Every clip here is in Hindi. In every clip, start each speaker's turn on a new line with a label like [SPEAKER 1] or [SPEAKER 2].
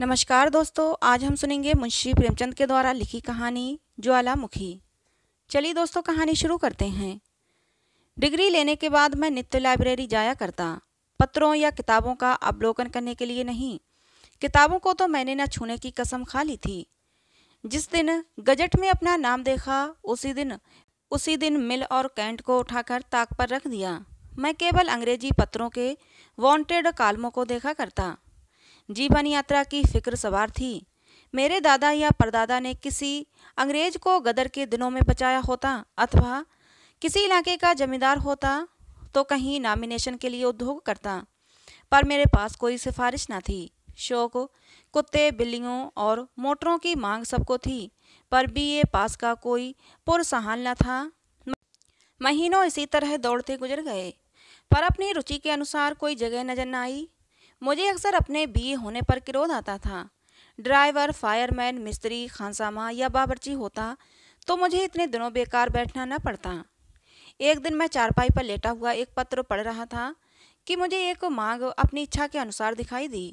[SPEAKER 1] नमस्कार दोस्तों आज हम सुनेंगे मुंशी प्रेमचंद के द्वारा लिखी कहानी ज्वालामुखी चलिए दोस्तों कहानी शुरू करते हैं डिग्री लेने के बाद मैं नित्य लाइब्रेरी जाया करता पत्रों या किताबों का अवलोकन करने के लिए नहीं किताबों को तो मैंने न छूने की कसम खा ली थी जिस दिन गजट में अपना नाम देखा उसी दिन उसी दिन मिल और कैंट को उठाकर ताक पर रख दिया मैं केवल अंग्रेजी पत्रों के वांटेड कालमों को देखा करता जीवन यात्रा की फिक्र सवार थी मेरे दादा या परदादा ने किसी अंग्रेज को गदर के दिनों में बचाया होता अथवा किसी इलाके का जमींदार होता तो कहीं नामिनेशन के लिए उद्योग करता पर मेरे पास कोई सिफारिश ना थी शौक कुत्ते बिल्लियों और मोटरों की मांग सबको थी पर ए पास का कोई पुरसहाल न था महीनों इसी तरह दौड़ते गुजर गए पर अपनी रुचि के अनुसार कोई जगह नजर न आई मुझे अक्सर अपने बीए होने पर क्रोध आता था ड्राइवर फायरमैन मिस्त्री खानसामा या बाबरची होता तो मुझे इतने दिनों बेकार बैठना न पड़ता एक दिन मैं चारपाई पर लेटा हुआ एक पत्र पढ़ रहा था कि मुझे एक मांग अपनी इच्छा के अनुसार दिखाई दी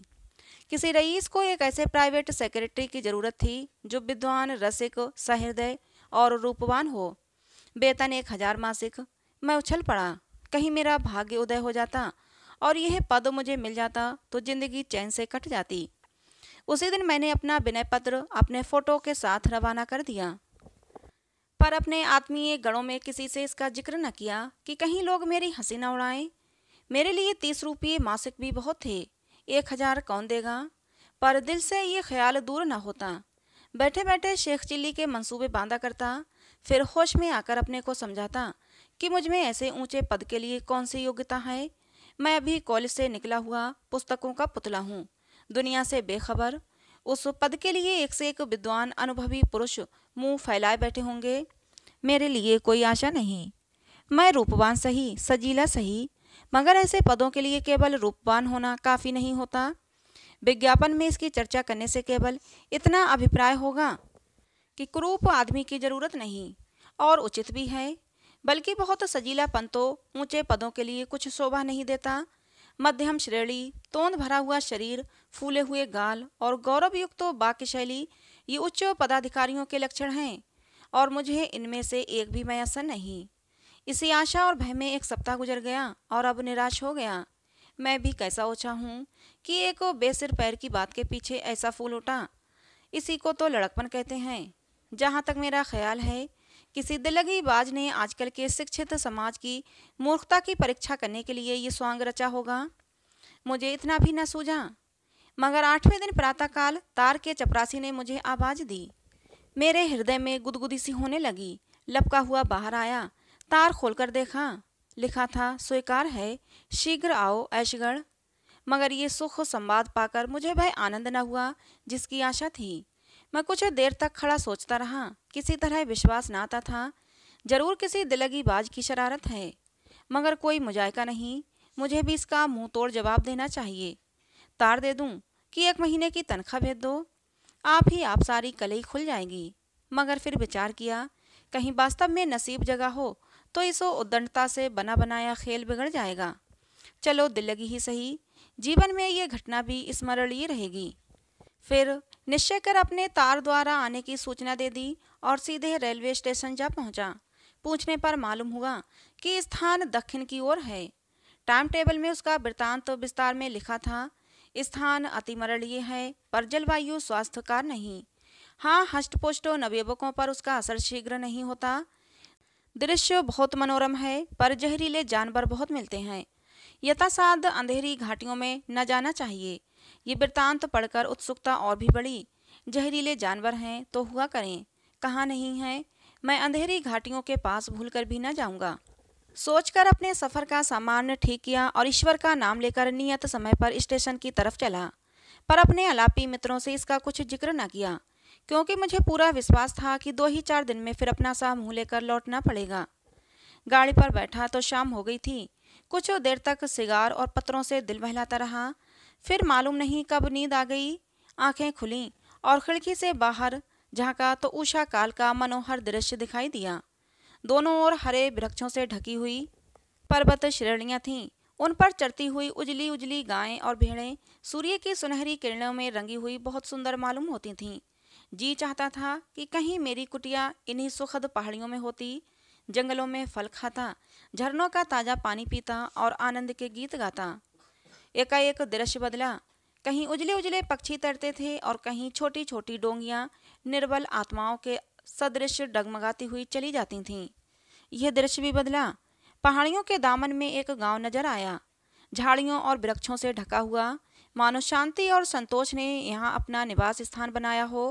[SPEAKER 1] किसी रईस को एक ऐसे प्राइवेट सेक्रेटरी की ज़रूरत थी जो विद्वान रसिक सहृदय और रूपवान हो वेतन एक हजार मासिक मैं उछल पड़ा कहीं मेरा भाग्य उदय हो जाता और यह पद मुझे मिल जाता तो जिंदगी चैन से कट जाती उसी दिन मैंने अपना विनय पत्र अपने फोटो के साथ रवाना कर दिया पर अपने आत्मीय गणों में किसी से इसका जिक्र न किया कि कहीं लोग मेरी हंसी न उड़ाएं मेरे लिए तीस रुपये मासिक भी बहुत थे एक हजार कौन देगा पर दिल से ये ख्याल दूर न होता बैठे बैठे शेख चिल्ली के मंसूबे बांधा करता फिर होश में आकर अपने को समझाता कि मुझमें ऐसे ऊंचे पद के लिए कौन सी योग्यता है मैं अभी कॉलेज से निकला हुआ पुस्तकों का पुतला हूँ दुनिया से बेखबर उस पद के लिए एक से एक विद्वान अनुभवी पुरुष मुंह फैलाए बैठे होंगे मेरे लिए कोई आशा नहीं मैं रूपवान सही सजीला सही मगर ऐसे पदों के लिए केवल रूपवान होना काफ़ी नहीं होता विज्ञापन में इसकी चर्चा करने से केवल इतना अभिप्राय होगा कि कुरूप आदमी की जरूरत नहीं और उचित भी है बल्कि बहुत सजीलापन तो ऊंचे पदों के लिए कुछ शोभा नहीं देता मध्यम श्रेणी तोंद भरा हुआ शरीर फूले हुए गाल और गौरवयुक्त तो वाक्य शैली ये उच्च पदाधिकारियों के लक्षण हैं और मुझे इनमें से एक भी मैसर नहीं इसी आशा और भय में एक सप्ताह गुजर गया और अब निराश हो गया मैं भी कैसा ओछा हूँ कि एक बेसिर पैर की बात के पीछे ऐसा फूल उठा इसी को तो लड़कपन कहते हैं जहाँ तक मेरा ख्याल है किसी दिलगी बाज ने आजकल के शिक्षित समाज की मूर्खता की परीक्षा करने के लिए ये स्वांग रचा होगा मुझे इतना भी न सूझा मगर आठवें दिन प्रातःकाल तार के चपरासी ने मुझे आवाज दी मेरे हृदय में गुदगुदी सी होने लगी लपका हुआ बाहर आया तार खोलकर देखा लिखा था स्वीकार है शीघ्र आओ ऐशगढ़ मगर ये सुख संवाद पाकर मुझे भाई आनंद न हुआ जिसकी आशा थी मैं कुछ देर तक खड़ा सोचता रहा किसी तरह विश्वास ना आता था जरूर किसी दिलगी बाज की शरारत है मगर कोई मुजायका नहीं मुझे भी इसका मुंह तोड़ जवाब देना चाहिए तार दे दूं कि एक महीने की तनख्वाह भेज दो आप ही आप सारी कले खुल जाएंगी मगर फिर विचार किया कहीं वास्तव में नसीब जगह हो तो इसो उद्दंडता से बना बनाया खेल बिगड़ जाएगा चलो दिल लगी ही सही जीवन में ये घटना भी स्मरणीय रहेगी फिर निश्चय कर अपने तार द्वारा आने की सूचना दे दी और सीधे रेलवे स्टेशन जा पहुंचा। पूछने पर मालूम हुआ कि स्थान दक्षिण की ओर है टाइम टेबल में उसका वृत्तांत तो विस्तार में लिखा था स्थान अतिमरणीय है पर जलवायु स्वास्थ्यकार नहीं हाँ हष्टपुष्ट नवयुवकों पर उसका असर शीघ्र नहीं होता दृश्य बहुत मनोरम है पर जहरीले जानवर बहुत मिलते हैं यथासाध अंधेरी घाटियों में न जाना चाहिए ये वृतांत पढ़कर उत्सुकता और भी बढ़ी जहरीले जानवर हैं तो हुआ करें कहाँ नहीं है मैं अंधेरी घाटियों के पास भूल भी न जाऊंगा सोचकर अपने सफर का सामान ठीक किया और ईश्वर का नाम लेकर नियत समय पर स्टेशन की तरफ चला पर अपने अलापी मित्रों से इसका कुछ जिक्र न किया क्योंकि मुझे पूरा विश्वास था कि दो ही चार दिन में फिर अपना सा मुँह लेकर लौटना पड़ेगा गाड़ी पर बैठा तो शाम हो गई थी कुछ देर तक सिगार और पत्रों से दिल बहलाता रहा फिर मालूम नहीं कब नींद आ गई आंखें खुलीं और खिड़की से बाहर झांका तो उषा काल का मनोहर दृश्य दिखाई दिया दोनों ओर हरे वृक्षों से ढकी हुई पर्वत श्रेणियाँ थीं उन पर चढ़ती हुई उजली उजली गायें और भेड़ें सूर्य की सुनहरी किरणों में रंगी हुई बहुत सुंदर मालूम होती थीं जी चाहता था कि कहीं मेरी कुटिया इन्हीं सुखद पहाड़ियों में होती जंगलों में फल खाता झरनों का ताज़ा पानी पीता और आनंद के गीत गाता एकाएक दृश्य बदला कहीं उजले उजले पक्षी तैरते थे और कहीं छोटी छोटी डोंगियां निर्बल आत्माओं के सदृश डगमगाती हुई चली जाती थीं यह दृश्य भी बदला पहाड़ियों के दामन में एक गांव नजर आया झाड़ियों और वृक्षों से ढका हुआ मानो शांति और संतोष ने यहाँ अपना निवास स्थान बनाया हो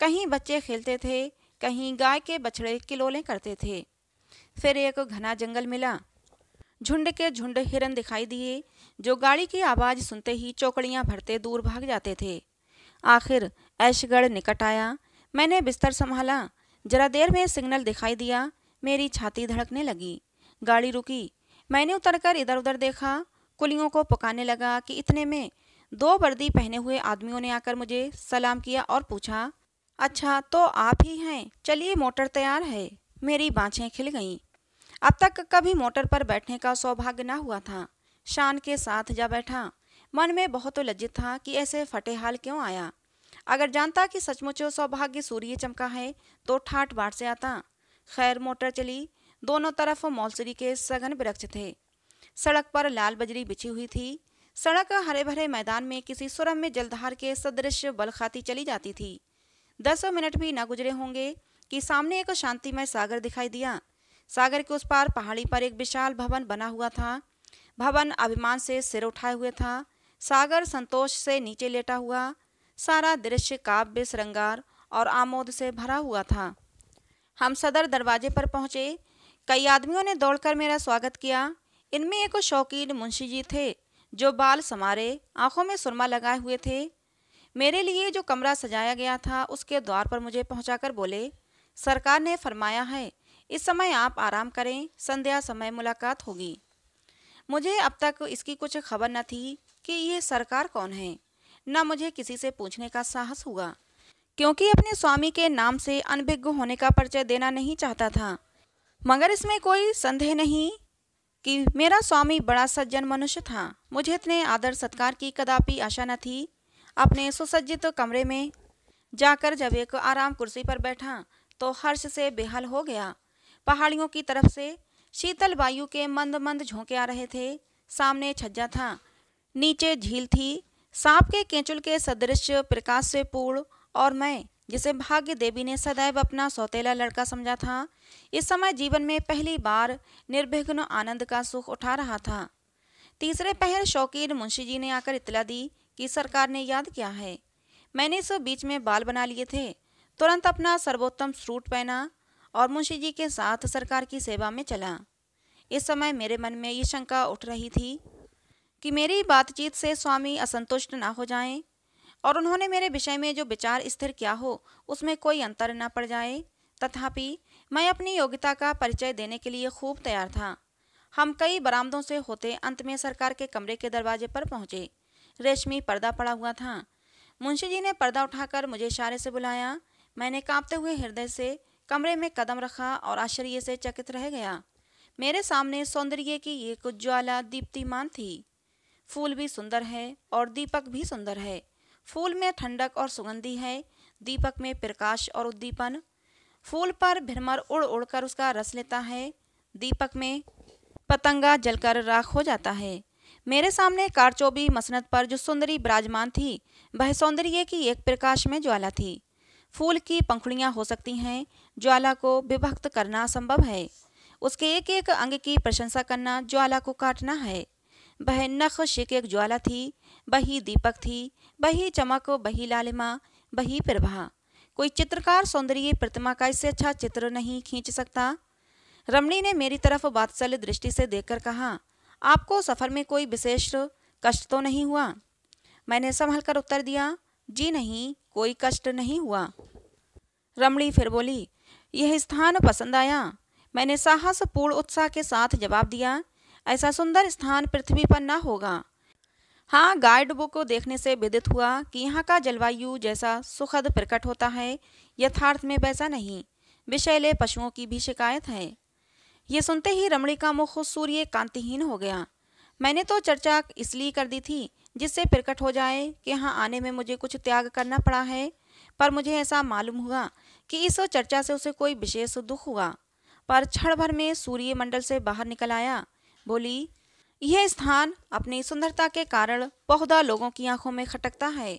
[SPEAKER 1] कहीं बच्चे खेलते थे कहीं गाय के बछड़े किलोले करते थे फिर एक घना जंगल मिला झुंड के झुंड हिरन दिखाई दिए जो गाड़ी की आवाज़ सुनते ही चौकड़ियाँ भरते दूर भाग जाते थे आखिर ऐशगढ़ निकट आया मैंने बिस्तर संभाला जरा देर में सिग्नल दिखाई दिया मेरी छाती धड़कने लगी गाड़ी रुकी मैंने उतरकर इधर उधर देखा कुलियों को पकाने लगा कि इतने में दो वर्दी पहने हुए आदमियों ने आकर मुझे सलाम किया और पूछा अच्छा तो आप ही हैं चलिए मोटर तैयार है मेरी बाँछें खिल गईं अब तक कभी मोटर पर बैठने का सौभाग्य न हुआ था शान के साथ जा बैठा मन में बहुत लज्जित था कि ऐसे फटेहाल क्यों आया अगर जानता कि सचमुच सौभाग्य सूर्य चमका है तो ठाट बाट से आता खैर मोटर चली दोनों तरफ मौलसरी के सघन वृक्ष थे सड़क पर लाल बजरी बिछी हुई थी सड़क हरे भरे मैदान में किसी सुरम में जलधार के सदृश बलखाती चली जाती थी दस मिनट भी न गुजरे होंगे कि सामने एक शांतिमय सागर दिखाई दिया सागर के उस पार पहाड़ी पर एक विशाल भवन बना हुआ था भवन अभिमान से सिर उठाए हुए था सागर संतोष से नीचे लेटा हुआ सारा दृश्य काव्य श्रृंगार और आमोद से भरा हुआ था हम सदर दरवाजे पर पहुंचे कई आदमियों ने दौड़कर मेरा स्वागत किया इनमें एक शौकीन मुंशी जी थे जो बाल समारे आंखों में सुरमा लगाए हुए थे मेरे लिए जो कमरा सजाया गया था उसके द्वार पर मुझे पहुंचाकर बोले सरकार ने फरमाया है इस समय आप आराम करें संध्या समय मुलाकात होगी मुझे अब तक इसकी कुछ खबर न थी कि ये सरकार कौन है न मुझे किसी से पूछने का साहस हुआ क्योंकि अपने स्वामी के नाम से अनभिज्ञ होने का परिचय देना नहीं चाहता था मगर इसमें कोई संदेह नहीं कि मेरा स्वामी बड़ा सज्जन मनुष्य था मुझे इतने आदर सत्कार की कदापि आशा न थी अपने सुसज्जित कमरे में जाकर जब एक आराम कुर्सी पर बैठा तो हर्ष से बेहाल हो गया पहाड़ियों की तरफ से शीतल वायु के मंद मंद झोंके आ रहे थे सामने छज्जा था नीचे झील थी सांप के केंचुल के सदृश प्रकाश से पूर्ण और मैं जिसे भाग्य देवी ने सदैव अपना सौतेला लड़का समझा था इस समय जीवन में पहली बार निर्विघ्न आनंद का सुख उठा रहा था तीसरे पहर शौकीन मुंशी जी ने आकर इतला दी कि सरकार ने याद किया है मैंने इस बीच में बाल बना लिए थे तुरंत अपना सर्वोत्तम सूट पहना और मुंशी जी के साथ सरकार की सेवा में चला इस समय मेरे मन में ये शंका उठ रही थी कि मेरी बातचीत से स्वामी असंतुष्ट ना हो जाएं और उन्होंने मेरे विषय में जो विचार स्थिर किया हो उसमें कोई अंतर न पड़ जाए तथापि मैं अपनी योग्यता का परिचय देने के लिए खूब तैयार था हम कई बरामदों से होते अंत में सरकार के कमरे के दरवाजे पर पहुंचे रेशमी पर्दा पड़ा हुआ था मुंशी जी ने पर्दा उठाकर मुझे इशारे से बुलाया मैंने कांपते हुए हृदय से कमरे में कदम रखा और आश्चर्य से चकित रह गया मेरे सामने सौंदर्य की एक उज्ज्वला दीप्तिमान थी फूल भी सुंदर है और दीपक भी सुंदर है फूल में ठंडक और सुगंधी है दीपक में प्रकाश और उद्दीपन फूल पर भ्रमर उड़ उड़कर उसका रस लेता है दीपक में पतंगा जलकर राख हो जाता है मेरे सामने कारचोबी मसनत पर जो सुंदरी विराजमान थी वह सौंदर्य की एक प्रकाश में ज्वाला थी फूल की पंखुड़ियाँ हो सकती हैं ज्वाला को विभक्त करना असंभव है उसके एक एक अंग की प्रशंसा करना ज्वाला को काटना है वह नख शिक एक ज्वाला थी वही दीपक थी वही चमक वही लालिमा वही प्रभा कोई चित्रकार सौंदर्य प्रतिमा का इससे अच्छा चित्र नहीं खींच सकता रमणी ने मेरी तरफ वात्सल्य दृष्टि से देखकर कहा आपको सफर में कोई विशेष कष्ट तो नहीं हुआ मैंने संभल कर उत्तर दिया जी नहीं कोई कष्ट नहीं हुआ रमणी फिर बोली यह स्थान पसंद आया मैंने साहसपूर्ण उत्साह के साथ जवाब दिया ऐसा सुंदर स्थान पृथ्वी पर न होगा हाँ गाइड बुक को देखने से विदित हुआ कि यहाँ का जलवायु जैसा सुखद प्रकट होता है यथार्थ में वैसा नहीं विषैले पशुओं की भी शिकायत है ये सुनते ही रमणी का मुख सूर्य कांतिहीन हो गया मैंने तो चर्चा इसलिए कर दी थी जिससे प्रकट हो जाए कि यहाँ आने में मुझे कुछ त्याग करना पड़ा है पर मुझे ऐसा मालूम हुआ कि इस चर्चा से उसे कोई विशेष दुख हुआ पर क्षण भर में सूर्य मंडल से बाहर निकल आया बोली यह स्थान अपनी सुंदरता के कारण बहुधा लोगों की आंखों में खटकता है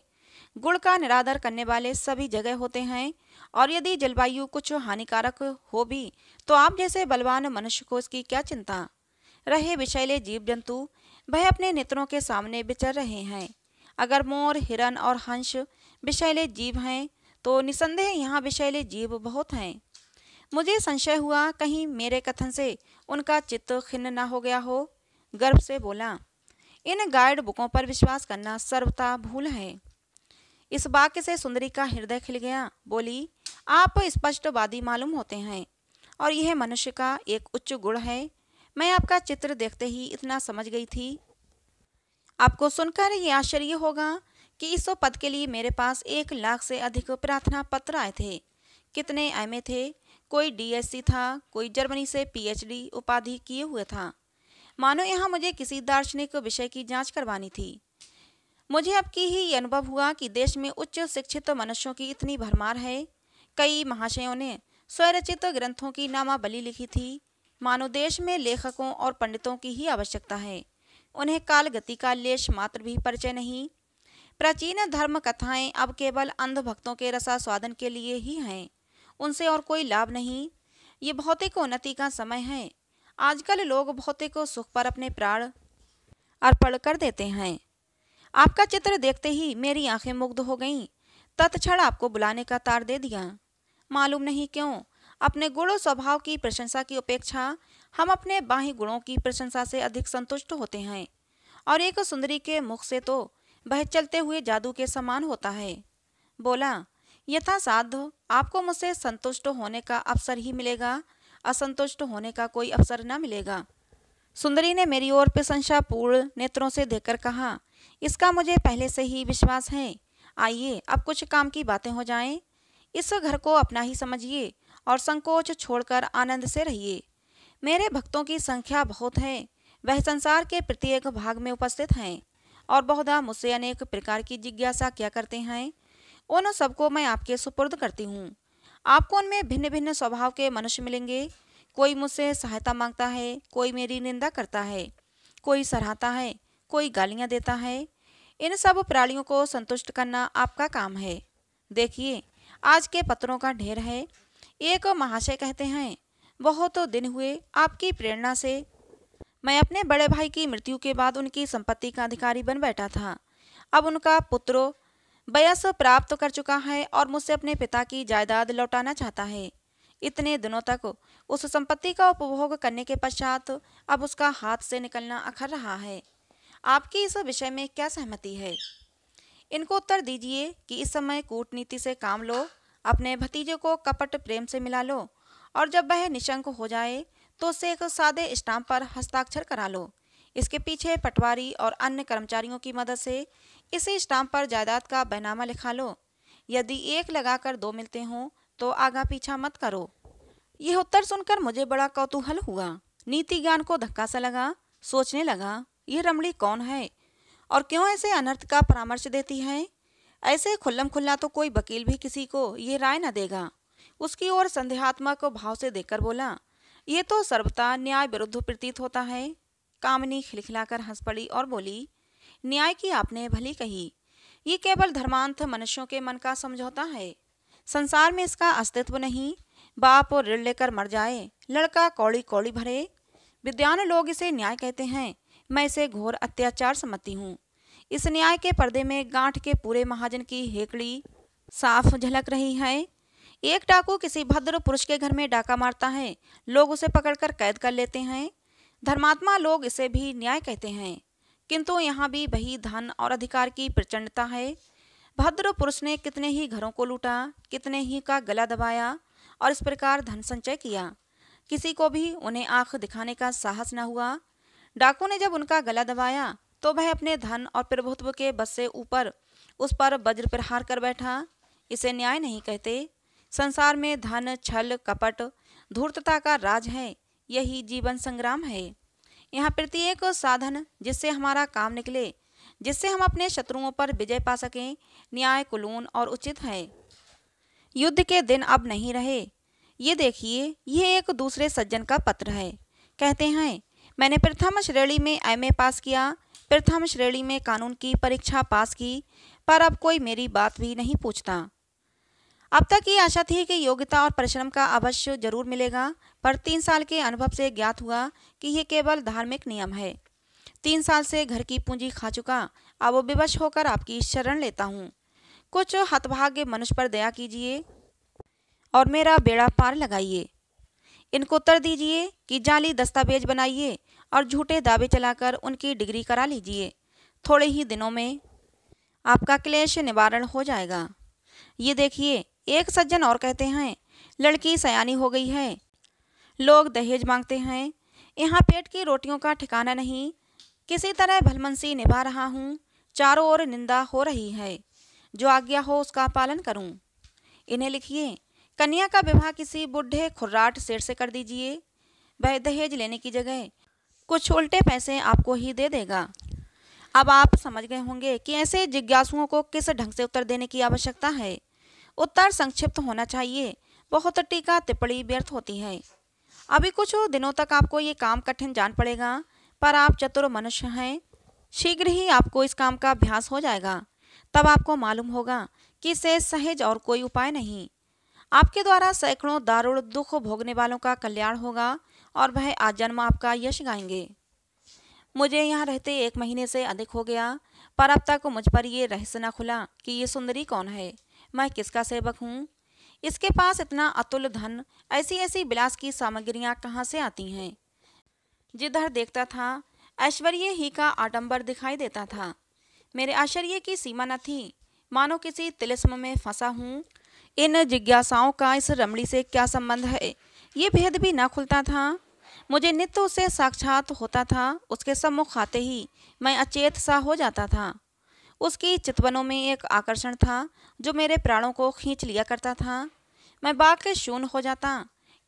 [SPEAKER 1] गुड़ का निरादर करने वाले सभी जगह होते हैं और यदि जलवायु कुछ हानिकारक हो भी तो आप जैसे बलवान मनुष्य को इसकी क्या चिंता रहे विषैले जीव जंतु वह अपने नेत्रों के सामने विचर रहे हैं अगर मोर हिरन और हंस विषैले जीव हैं तो निसंदेह यहाँ विषैले जीव बहुत हैं मुझे संशय हुआ कहीं मेरे कथन से उनका चित्त खिन्न ना हो गया हो गर्व से बोला इन गाइड बुकों पर विश्वास करना सर्वथा भूल है इस वाक्य से सुंदरी का हृदय खिल गया बोली आप स्पष्टवादी मालूम होते हैं और यह मनुष्य का एक उच्च गुण है मैं आपका चित्र देखते ही इतना समझ गई थी आपको सुनकर ये आश्चर्य होगा कि इस पद के लिए मेरे पास एक लाख से अधिक प्रार्थना पत्र आए थे कितने एम थे कोई डीएससी था कोई जर्मनी से पीएचडी उपाधि किए हुए था मानो यहाँ मुझे किसी दार्शनिक विषय की जांच करवानी थी मुझे अब की ही अनुभव हुआ कि देश में उच्च शिक्षित मनुष्यों की इतनी भरमार है कई महाशयों ने स्वरचित ग्रंथों की नामावली लिखी थी मानो देश में लेखकों और पंडितों की ही आवश्यकता है उन्हें काल गति का लेश मात्र भी परिचय नहीं प्राचीन धर्म कथाएं अब केवल अंधभक्तों के रसा स्वादन के लिए ही हैं उनसे और कोई लाभ नहीं ये भौतिक उन्नति का समय है आजकल लोग भौतिक सुख पर अपने प्राण अर्पण कर देते हैं आपका चित्र देखते ही मेरी आंखें मुग्ध हो गईं तत्क्षण आपको बुलाने का तार दे दिया मालूम नहीं क्यों अपने गुण स्वभाव की प्रशंसा की अपेक्षा हम अपने बाह्य गुणों की प्रशंसा से अधिक संतुष्ट होते हैं और एक सुंदरी के मुख से तो वह चलते हुए जादू के समान होता है बोला यथा साध आपको मुझसे संतुष्ट होने का अवसर ही मिलेगा असंतुष्ट होने का कोई अवसर न मिलेगा सुंदरी ने मेरी ओर प्रशंसापूर्ण नेत्रों से देखकर कहा इसका मुझे पहले से ही विश्वास है आइए अब कुछ काम की बातें हो जाएं। इस घर को अपना ही समझिए और संकोच छोड़कर आनंद से रहिए मेरे भक्तों की संख्या बहुत है वह संसार के प्रत्येक भाग में उपस्थित हैं और बहुधा मुझसे अनेक प्रकार की जिज्ञासा क्या करते हैं उन सबको मैं आपके सुपुर्द करती हूँ आपको उनमें भिन्न भिन्न स्वभाव के मनुष्य मिलेंगे कोई मुझसे सहायता मांगता है कोई मेरी निंदा करता है कोई सराहता है कोई गालियाँ देता है इन सब प्राणियों को संतुष्ट करना आपका काम है देखिए आज के पत्रों का ढेर है एक महाशय कहते हैं बहुत दिन हुए आपकी प्रेरणा से मैं अपने बड़े भाई की मृत्यु के बाद उनकी संपत्ति का अधिकारी बन बैठा था अब उनका पुत्र बयस प्राप्त कर चुका है और मुझसे अपने पिता की जायदाद लौटाना चाहता है इतने दिनों तक उस संपत्ति का उपभोग करने के पश्चात अब उसका हाथ से निकलना अखर रहा है आपकी इस विषय में क्या सहमति है इनको उत्तर दीजिए कि इस समय कूटनीति से काम लो अपने भतीजे को कपट प्रेम से मिला लो और जब वह निशंक हो जाए तो उसे एक सादे स्टाम्प पर हस्ताक्षर करा लो इसके पीछे पटवारी और अन्य कर्मचारियों की मदद से इसी स्टाम्प पर जायदाद का बैनामा लिखा लो यदि एक लगाकर दो मिलते हों तो आगा पीछा मत करो यह उत्तर सुनकर मुझे बड़ा कौतूहल हुआ नीति ज्ञान को धक्का सा लगा सोचने लगा यह रमणी कौन है और क्यों ऐसे अनर्थ का परामर्श देती है ऐसे खुल्लम खुल्ला तो कोई वकील भी किसी को ये राय न देगा उसकी ओर संदेहात्मक भाव से देखकर बोला ये तो सर्वता न्याय विरुद्ध प्रतीत होता है कामनी खिलखिलाकर हंस पड़ी और बोली न्याय की आपने भली कही ये केवल धर्मांत मनुष्यों के मन का समझौता है संसार में इसका अस्तित्व नहीं बाप और ऋण लेकर मर जाए लड़का कौड़ी कौड़ी भरे विद्वान लोग इसे न्याय कहते हैं मैं इसे घोर अत्याचार समझती हूँ इस न्याय के पर्दे में गांठ के पूरे महाजन की हेकड़ी साफ झलक रही है एक डाकू किसी भद्र पुरुष के घर में डाका मारता है लोग उसे पकड़कर कैद कर लेते हैं धर्मात्मा लोग इसे भी न्याय कहते हैं किंतु यहाँ भी वही धन और अधिकार की प्रचंडता है भद्र पुरुष ने कितने ही घरों को लूटा कितने ही का गला दबाया और इस प्रकार धन संचय किया किसी को भी उन्हें आंख दिखाने का साहस न हुआ डाकू ने जब उनका गला दबाया तो वह अपने धन और प्रभुत्व के बस से ऊपर उस पर वज्र प्रहार कर बैठा इसे न्याय नहीं कहते संसार में धन छल कपट धूर्तता का राज है यही जीवन संग्राम है यहाँ प्रत्येक साधन जिससे हमारा काम निकले जिससे हम अपने शत्रुओं पर विजय पा सकें न्याय कुलून और उचित है युद्ध के दिन अब नहीं रहे ये देखिए यह एक दूसरे सज्जन का पत्र है कहते हैं मैंने प्रथम श्रेणी में एम पास किया प्रथम श्रेणी में कानून की परीक्षा पास की पर अब कोई मेरी बात भी नहीं पूछता अब तक ये आशा थी कि योग्यता और परिश्रम का अवश्य जरूर मिलेगा पर तीन साल के अनुभव से ज्ञात हुआ कि यह केवल धार्मिक नियम है तीन साल से घर की पूंजी खा चुका अब विवश होकर आपकी शरण लेता हूँ कुछ हतभाग्य मनुष्य पर दया कीजिए और मेरा बेड़ा पार लगाइए इनको उत्तर दीजिए कि जाली दस्तावेज बनाइए और झूठे दावे चलाकर उनकी डिग्री करा लीजिए थोड़े ही दिनों में आपका क्लेश निवारण हो जाएगा ये देखिए एक सज्जन और कहते हैं लड़की सयानी हो गई है लोग दहेज मांगते हैं यहाँ पेट की रोटियों का ठिकाना नहीं किसी तरह भलमनसी निभा रहा हूँ चारों ओर निंदा हो रही है जो आज्ञा हो उसका पालन करूँ इन्हें लिखिए कन्या का विवाह किसी बुढ़े खुर्राट सेठ से कर दीजिए वह दहेज लेने की जगह कुछ उल्टे पैसे आपको ही दे देगा अब आप समझ गए होंगे कि ऐसे जिज्ञासुओं को किस ढंग से उत्तर देने की आवश्यकता है उत्तर संक्षिप्त होना चाहिए बहुत टीका टिप्पणी व्यर्थ होती है अभी कुछ दिनों तक आपको ये काम कठिन जान पड़ेगा पर आप चतुर मनुष्य हैं शीघ्र ही आपको इस काम का अभ्यास हो जाएगा तब आपको मालूम होगा कि इसे सहज और कोई उपाय नहीं आपके द्वारा सैकड़ों दारुण दुख भोगने वालों का कल्याण होगा और वह आजन्म आपका यश गाएंगे मुझे यहाँ रहते एक महीने से अधिक हो गया पर अब तक मुझ पर ये रहस्य न खुला कि ये सुंदरी कौन है मैं किसका सेवक हूँ इसके पास इतना अतुल धन ऐसी ऐसी बिलास की सामग्रियाँ कहाँ से आती हैं जिधर देखता था ऐश्वर्य ही का आडंबर दिखाई देता था मेरे आश्चर्य की सीमा न थी मानो किसी तिलिस्म में फंसा हूँ इन जिज्ञासाओं का इस रमणी से क्या संबंध है ये भेद भी ना खुलता था मुझे नित्य उसे साक्षात होता था उसके सम्मुख आते ही मैं अचेत सा हो जाता था उसकी चितवनों में एक आकर्षण था जो मेरे प्राणों को खींच लिया करता था मैं बाग के शून्य हो जाता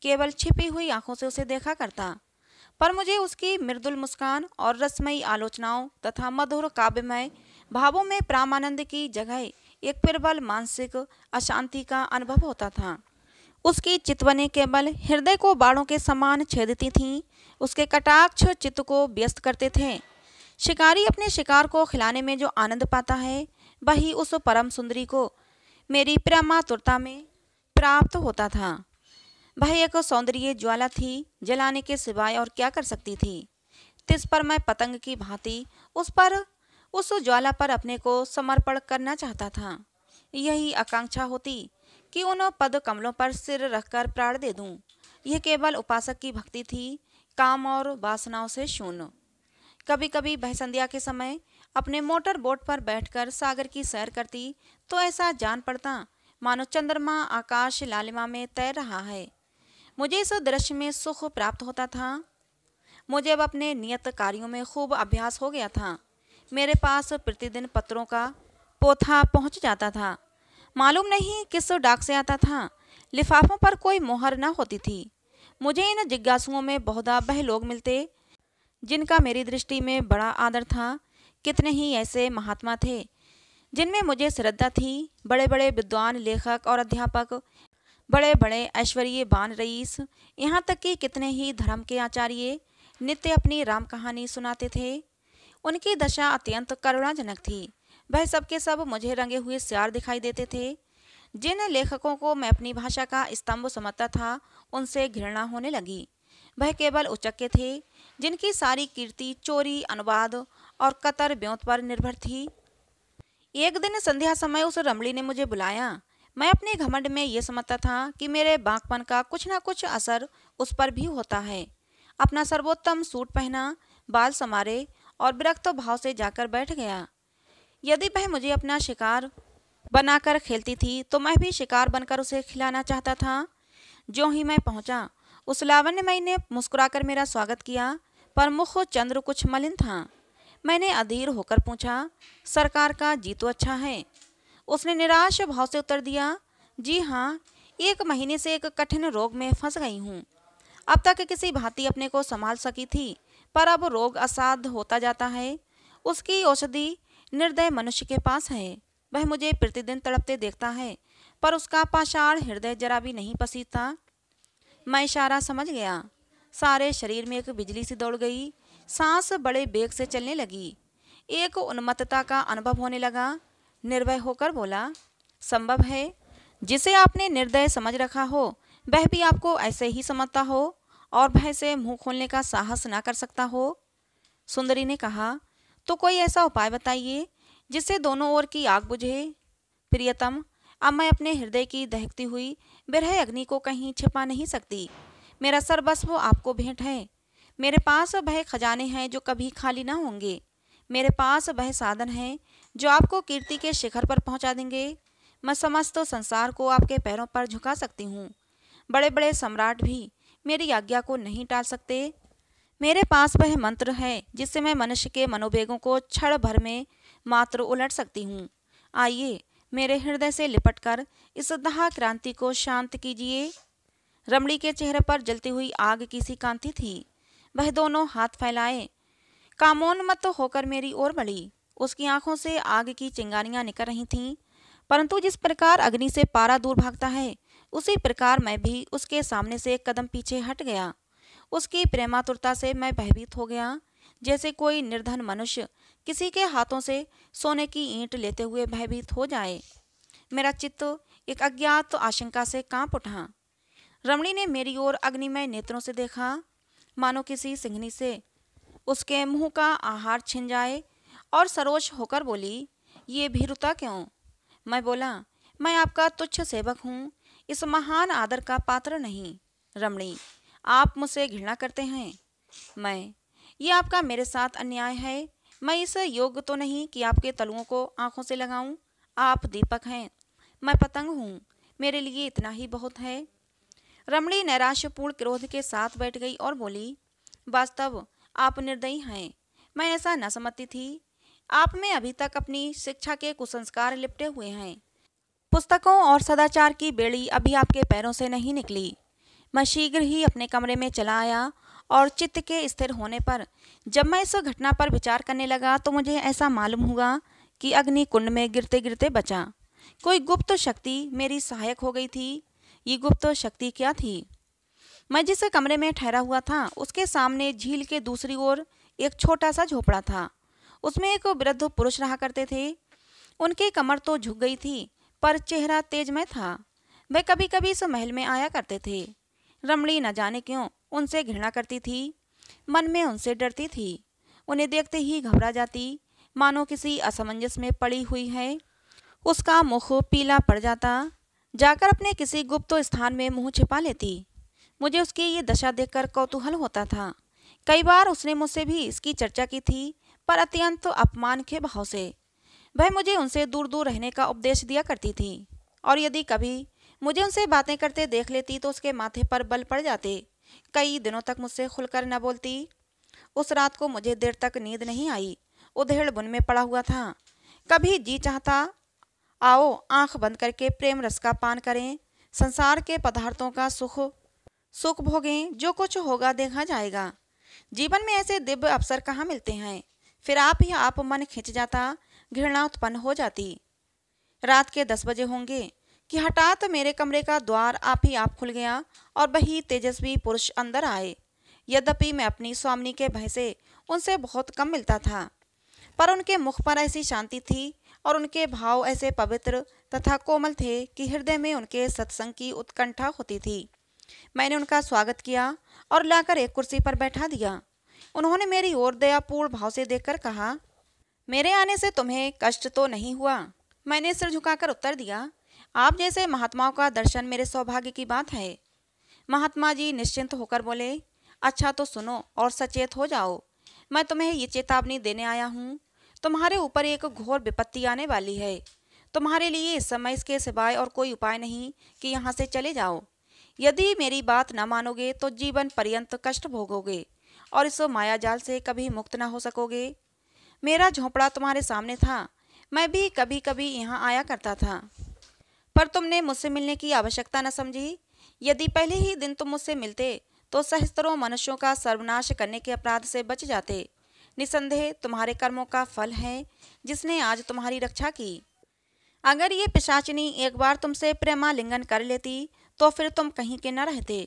[SPEAKER 1] केवल छिपी हुई आंखों से उसे देखा करता पर मुझे उसकी मृदुल मुस्कान और रसमयी आलोचनाओं तथा मधुर काव्यमय भावों में प्रामानंद की जगह एक प्रबल मानसिक अशांति का अनुभव होता था उसकी चितवने केवल हृदय को बाड़ों के समान छेदती थीं उसके कटाक्ष चित्त को व्यस्त करते थे शिकारी अपने शिकार को खिलाने में जो आनंद पाता है वही उस परम सुंदरी को मेरी प्रमातुरता में प्राप्त होता था वह एक सौंदर्य ज्वाला थी जलाने के सिवाय और क्या कर सकती थी तिस पर मैं पतंग की भांति उस पर उस ज्वाला पर अपने को समर्पण करना चाहता था यही आकांक्षा होती कि उन पद कमलों पर सिर रखकर प्राण दे दूं। यह केवल उपासक की भक्ति थी काम और वासनाओं से शून्य कभी कभी बहसंध्या के समय अपने मोटर बोट पर बैठकर सागर की सैर करती तो ऐसा जान पड़ता मानो चंद्रमा आकाश लालिमा में तैर रहा है मुझे इस दृश्य में सुख प्राप्त होता था मुझे अब अपने नियत कार्यों में खूब अभ्यास हो गया था मेरे पास प्रतिदिन पत्रों का पोथा पहुंच जाता था मालूम नहीं किस डाक से आता था लिफाफों पर कोई मोहर न होती थी मुझे इन जिज्ञासुओं में बहुधा बह लोग मिलते जिनका मेरी दृष्टि में बड़ा आदर था कितने ही ऐसे महात्मा थे जिनमें मुझे श्रद्धा थी बड़े बड़े विद्वान लेखक और अध्यापक बड़े बड़े ऐश्वर्य बान रईस यहाँ तक कि कितने ही धर्म के आचार्य नित्य अपनी राम कहानी सुनाते थे उनकी दशा अत्यंत करुणाजनक थी वह सबके सब मुझे रंगे हुए स्यार दिखाई देते थे जिन लेखकों को मैं अपनी भाषा का स्तंभ समझता था उनसे घृणा होने लगी वह केवल उचक्के थे जिनकी सारी कीर्ति चोरी अनुवाद और कतर ब्योत पर निर्भर थी एक दिन संध्या समय उस रमणी ने मुझे बुलाया मैं अपने घमंड में यह समझता था कि मेरे बांकपन का कुछ ना कुछ असर उस पर भी होता है अपना सर्वोत्तम सूट पहना बाल समारे और विरक्त भाव से जाकर बैठ गया यदि वह मुझे अपना शिकार बनाकर खेलती थी तो मैं भी शिकार बनकर उसे खिलाना चाहता था जो ही मैं पहुंचा उस लावण्यमयी ने मुस्कुराकर मेरा स्वागत किया पर मुख चंद्र कुछ मलिन था मैंने अधीर होकर पूछा सरकार का जी तो अच्छा है उसने निराश भाव से उत्तर दिया जी हाँ एक महीने से एक कठिन रोग में फंस गई हूँ अब तक किसी भांति अपने को संभाल सकी थी पर अब रोग असाध होता जाता है उसकी औषधि निर्दय मनुष्य के पास है वह मुझे प्रतिदिन तड़पते देखता है पर उसका पाषाण हृदय जरा भी नहीं पसीता मैं इशारा समझ गया सारे शरीर में एक बिजली सी दौड़ गई सांस बड़े बेग से चलने लगी एक उन्मत्तता का अनुभव होने लगा निर्भय होकर बोला संभव है जिसे आपने निर्दय समझ रखा हो वह भी आपको ऐसे ही समझता हो और भय से मुंह खोलने का साहस ना कर सकता हो सुंदरी ने कहा तो कोई ऐसा उपाय बताइए जिससे दोनों ओर की आग बुझे प्रियतम अब मैं अपने हृदय की दहकती हुई बिरह अग्नि को कहीं छिपा नहीं सकती मेरा सर्वस्व आपको भेंट है मेरे पास वह खजाने हैं जो कभी खाली ना होंगे मेरे पास वह साधन हैं जो आपको कीर्ति के शिखर पर पहुंचा देंगे मैं समस्त संसार को आपके पैरों पर झुका सकती हूँ बड़े बड़े सम्राट भी मेरी आज्ञा को नहीं टाल सकते मेरे पास वह मंत्र है जिससे मैं मनुष्य के मनोवेगों को क्षण भर में मात्र उलट सकती हूँ आइए मेरे हृदय से लिपटकर इस दहा क्रांति को शांत कीजिए रमणी के चेहरे पर जलती हुई आग की सी कांति थी वह दोनों हाथ फैलाए कामोन्मत होकर मेरी ओर बढ़ी उसकी आंखों से आग की चिंगारियां निकल रही थीं परंतु जिस प्रकार अग्नि से पारा दूर भागता है उसी प्रकार मैं भी उसके सामने से एक कदम पीछे हट गया उसकी प्रेमातुरता से मैं भयभीत हो गया जैसे कोई निर्धन मनुष्य किसी के हाथों से सोने की ईंट लेते हुए भयभीत हो जाए मेरा चित्त एक अज्ञात आशंका से कांप उठा रमणी ने मेरी ओर अग्निमय नेत्रों से देखा मानो किसी सिंहनी से उसके मुंह का आहार छिन जाए और सरोज होकर बोली ये भीरुता क्यों मैं बोला मैं आपका तुच्छ सेवक हूँ इस महान आदर का पात्र नहीं रमणी आप मुझसे घृणा करते हैं मैं ये आपका मेरे साथ अन्याय है मैं इस योग्य तो नहीं कि आपके तलुओं को आंखों से लगाऊं आप दीपक हैं मैं पतंग हूँ मेरे लिए इतना ही बहुत है रमणी नैराश्यपूर्ण क्रोध के साथ बैठ गई और बोली वास्तव आप निर्दयी हैं मैं ऐसा न समझती थी आप में अभी तक अपनी शिक्षा के कुसंस्कार लिपटे हुए हैं पुस्तकों और सदाचार की बेड़ी अभी आपके पैरों से नहीं निकली मैं शीघ्र ही अपने कमरे में चला आया और चित्त के स्थिर होने पर जब मैं इस घटना पर विचार करने लगा तो मुझे ऐसा मालूम हुआ कि अग्नि कुंड में गिरते गिरते बचा कोई गुप्त शक्ति मेरी सहायक हो गई थी ये गुप्त शक्ति क्या थी मैं जिस कमरे में ठहरा हुआ था उसके सामने झील के दूसरी ओर एक छोटा सा झोपड़ा था उसमें एक वृद्ध पुरुष रहा करते थे उनकी कमर तो झुक गई थी पर चेहरा तेजमय था वह कभी कभी इस महल में आया करते थे रमणी न जाने क्यों उनसे घृणा करती थी मन में उनसे डरती थी उन्हें देखते ही घबरा जाती मानो किसी असमंजस में पड़ी हुई है उसका मुख पीला पड़ जाता जाकर अपने किसी गुप्त स्थान में मुंह छिपा लेती मुझे उसकी ये दशा देखकर कौतूहल होता था कई बार उसने मुझसे भी इसकी चर्चा की थी पर अत्यंत तो अपमान के भाव से वह मुझे उनसे दूर दूर रहने का उपदेश दिया करती थी और यदि कभी मुझे उनसे बातें करते देख लेती तो उसके माथे पर बल पड़ जाते कई दिनों तक मुझसे खुलकर न बोलती उस रात को मुझे देर तक नींद नहीं आई उधेड़ बुन में पड़ा हुआ था कभी जी चाहता आओ आंख बंद करके प्रेम रस का पान करें संसार के पदार्थों का सुख सुख भोगें जो कुछ होगा देखा जाएगा जीवन में ऐसे दिव्य अवसर कहाँ मिलते हैं फिर आप ही आप मन खिंच जाता घृणा उत्पन्न हो जाती रात के दस बजे होंगे कि हठात मेरे कमरे का द्वार आप ही आप खुल गया और वही तेजस्वी पुरुष अंदर आए यद्यपि मैं अपनी स्वामी के भय से उनसे बहुत कम मिलता था पर उनके मुख पर ऐसी शांति थी और उनके भाव ऐसे पवित्र तथा कोमल थे कि हृदय में उनके सत्संग की उत्कंठा होती थी मैंने उनका स्वागत किया और लाकर एक कुर्सी पर बैठा दिया उन्होंने मेरी ओर दयापूर्ण भाव से देखकर कहा मेरे आने से तुम्हें कष्ट तो नहीं हुआ मैंने सिर झुकाकर उत्तर दिया आप जैसे महात्माओं का दर्शन मेरे सौभाग्य की बात है महात्मा जी निश्चिंत होकर बोले अच्छा तो सुनो और सचेत हो जाओ मैं तुम्हें ये चेतावनी देने आया हूँ तुम्हारे ऊपर एक घोर विपत्ति आने वाली है तुम्हारे लिए इस समय इसके सिवाय और कोई उपाय नहीं कि यहाँ से चले जाओ यदि मेरी बात न मानोगे तो जीवन पर्यंत कष्ट भोगोगे और इस मायाजाल से कभी मुक्त न हो सकोगे मेरा झोंपड़ा तुम्हारे सामने था मैं भी कभी कभी यहाँ आया करता था पर तुमने मुझसे मिलने की आवश्यकता न समझी यदि पहले ही दिन तुम मुझसे मिलते तो सहस्त्रों मनुष्यों का सर्वनाश करने के अपराध से बच जाते निसंदेह तुम्हारे कर्मों का फल है जिसने आज तुम्हारी रक्षा की अगर ये पिशाचिनी एक बार तुमसे प्रेमालिंगन कर लेती तो फिर तुम कहीं के न रहते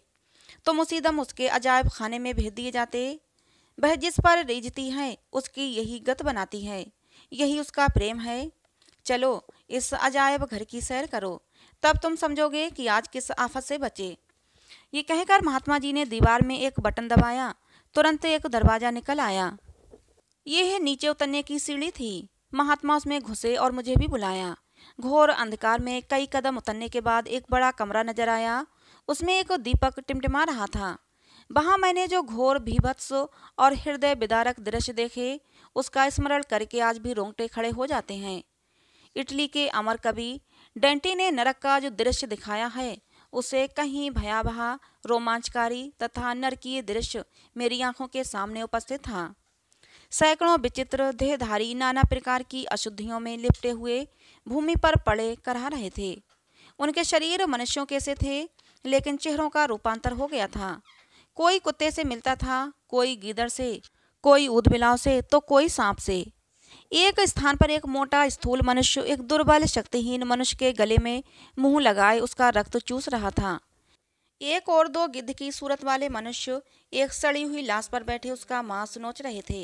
[SPEAKER 1] तुम उसी दम उसके अजायब खाने में भेज दिए जाते वह जिस पर रिझती है उसकी यही गत बनाती है यही उसका प्रेम है चलो इस अजायब घर की सैर करो तब तुम समझोगे कि आज किस आफत से बचे ये कहकर महात्मा जी ने दीवार में एक बटन दबाया तुरंत एक दरवाज़ा निकल आया यह नीचे उतरने की सीढ़ी थी महात्मा उसमें घुसे और मुझे भी बुलाया घोर अंधकार में कई कदम उतरने के बाद एक बड़ा कमरा नजर आया उसमें एक दीपक टिमटिमा रहा था वहाँ मैंने जो घोर भीभत्स और हृदय विदारक दृश्य देखे उसका स्मरण करके आज भी रोंगटे खड़े हो जाते हैं इटली के अमर कवि डेंटी ने नरक का जो दृश्य दिखाया है उसे कहीं भयावह रोमांचकारी तथा नरकीय दृश्य मेरी आंखों के सामने उपस्थित था सैकड़ों विचित्र देहधारी नाना प्रकार की अशुद्धियों में लिपटे हुए भूमि पर पड़े करहा रहे थे उनके शरीर मनुष्यों के से थे लेकिन चेहरों का रूपांतर हो गया था कोई कुत्ते से मिलता था कोई गीदड़ से कोई उदबिलाव से तो कोई सांप से एक स्थान पर एक मोटा स्थूल मनुष्य एक दुर्बल शक्तिहीन मनुष्य के गले में मुंह लगाए उसका रक्त चूस रहा था एक और दो गिद्ध की सूरत वाले मनुष्य एक सड़ी हुई लाश पर बैठे उसका मांस नोच रहे थे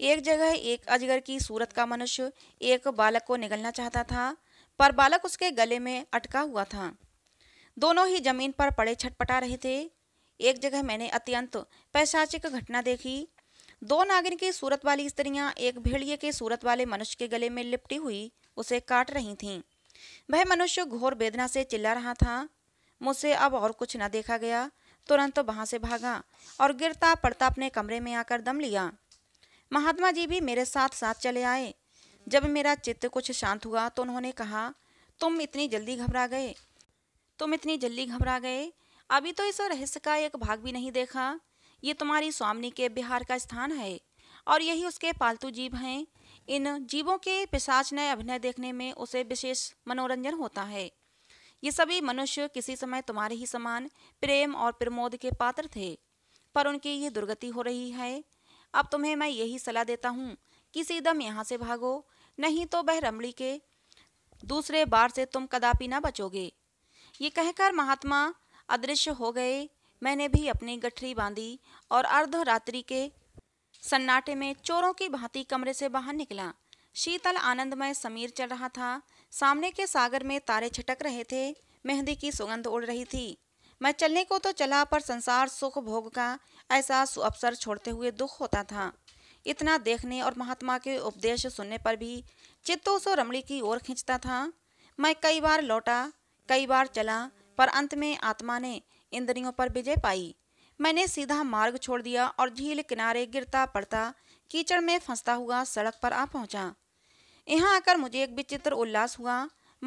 [SPEAKER 1] एक जगह एक अजगर की सूरत का मनुष्य एक बालक को निगलना चाहता था पर बालक उसके गले में अटका हुआ था दोनों ही जमीन पर पड़े छटपटा रहे थे एक जगह मैंने अत्यंत पैशाचिक घटना देखी दो नागिन की सूरत वाली स्त्रियां एक भेड़िए के सूरत वाले मनुष्य के गले में लिपटी हुई उसे काट रही थीं वह मनुष्य घोर वेदना से चिल्ला रहा था मुझसे अब और कुछ न देखा गया तुरंत तो वहां से भागा और गिरता पड़ता अपने कमरे में आकर दम लिया महात्मा जी भी मेरे साथ साथ चले आए जब मेरा चित्त कुछ शांत हुआ तो उन्होंने कहा तुम इतनी जल्दी घबरा गए तुम इतनी जल्दी घबरा गए अभी तो इस रहस्य का एक भाग भी नहीं देखा ये तुम्हारी स्वामी के बिहार का स्थान है और यही उसके पालतू जीव हैं इन जीवों के पिशाच नए अभिनय देखने में उसे विशेष मनोरंजन होता है ये सभी मनुष्य किसी समय तुम्हारे ही समान प्रेम और प्रमोद के पात्र थे पर उनकी ये दुर्गति हो रही है अब तुम्हें मैं यही सलाह देता हूँ किसी दम यहाँ से भागो नहीं तो वह रमड़ी के दूसरे बार से तुम कदापि ना बचोगे ये कहकर महात्मा अदृश्य हो गए मैंने भी अपनी गठरी बांधी और अर्धरात्रि के सन्नाटे में चोरों की भांति कमरे से बाहर निकला शीतल आनंदमय समीर चल रहा था सामने के सागर में तारे छटक रहे थे मेहंदी की सुगंध उड़ रही थी मैं चलने को तो चला पर संसार सुख भोग का ऐसा सुअवसर छोड़ते हुए दुख होता था इतना देखने और महात्मा के उपदेश सुनने पर भी चित्तों से रमणी की ओर खींचता था मैं कई बार लौटा कई बार चला पर अंत में आत्मा ने इंद्रियों पर विजय पाई मैंने सीधा मार्ग छोड़ दिया और झील किनारे गिरता पड़ता कीचड़ में फंसता हुआ सड़क पर आ पहुंचा यहाँ आकर मुझे एक विचित्र उल्लास हुआ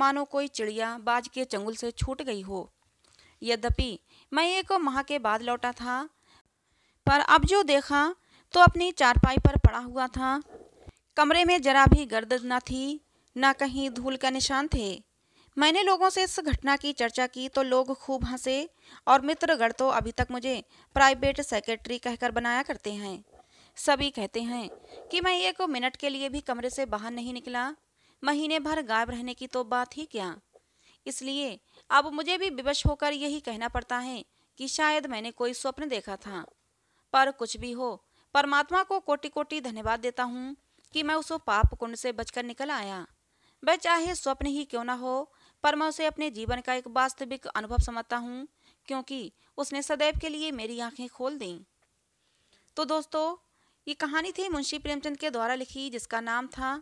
[SPEAKER 1] मानो कोई चिड़िया बाज के चंगुल से छूट गई हो यद्यपि मैं एक माह के बाद लौटा था पर अब जो देखा तो अपनी चारपाई पर पड़ा हुआ था कमरे में जरा भी गर्द न थी न कहीं धूल का निशान थे मैंने लोगों से इस घटना की चर्चा की तो लोग खूब हंसे और मित्रगढ़ तो अभी तक मुझे प्राइवेट सेक्रेटरी कहकर बनाया करते हैं सभी कहते हैं कि मैं एक मिनट के लिए भी कमरे से बाहर नहीं निकला महीने भर गायब रहने की तो बात ही क्या इसलिए अब मुझे भी विवश होकर यही कहना पड़ता है कि शायद मैंने कोई स्वप्न देखा था पर कुछ भी हो परमात्मा को कोटि कोटि धन्यवाद देता हूँ कि मैं उस पाप कुंड से बचकर निकल आया वह चाहे स्वप्न ही क्यों ना हो पर मैं उसे अपने जीवन का एक वास्तविक अनुभव समझता हूँ क्योंकि उसने सदैव के लिए मेरी आंखें खोल दी तो दोस्तों ये कहानी थी मुंशी प्रेमचंद के द्वारा लिखी जिसका नाम था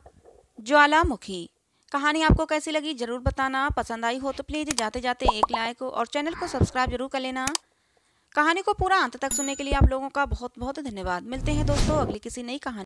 [SPEAKER 1] ज्वालामुखी कहानी आपको कैसी लगी ज़रूर बताना पसंद आई हो तो प्लीज़ जाते जाते एक लाइक और चैनल को सब्सक्राइब जरूर कर लेना कहानी को पूरा अंत तक सुनने के लिए आप लोगों का बहुत बहुत धन्यवाद मिलते हैं दोस्तों अगली किसी नई कहानी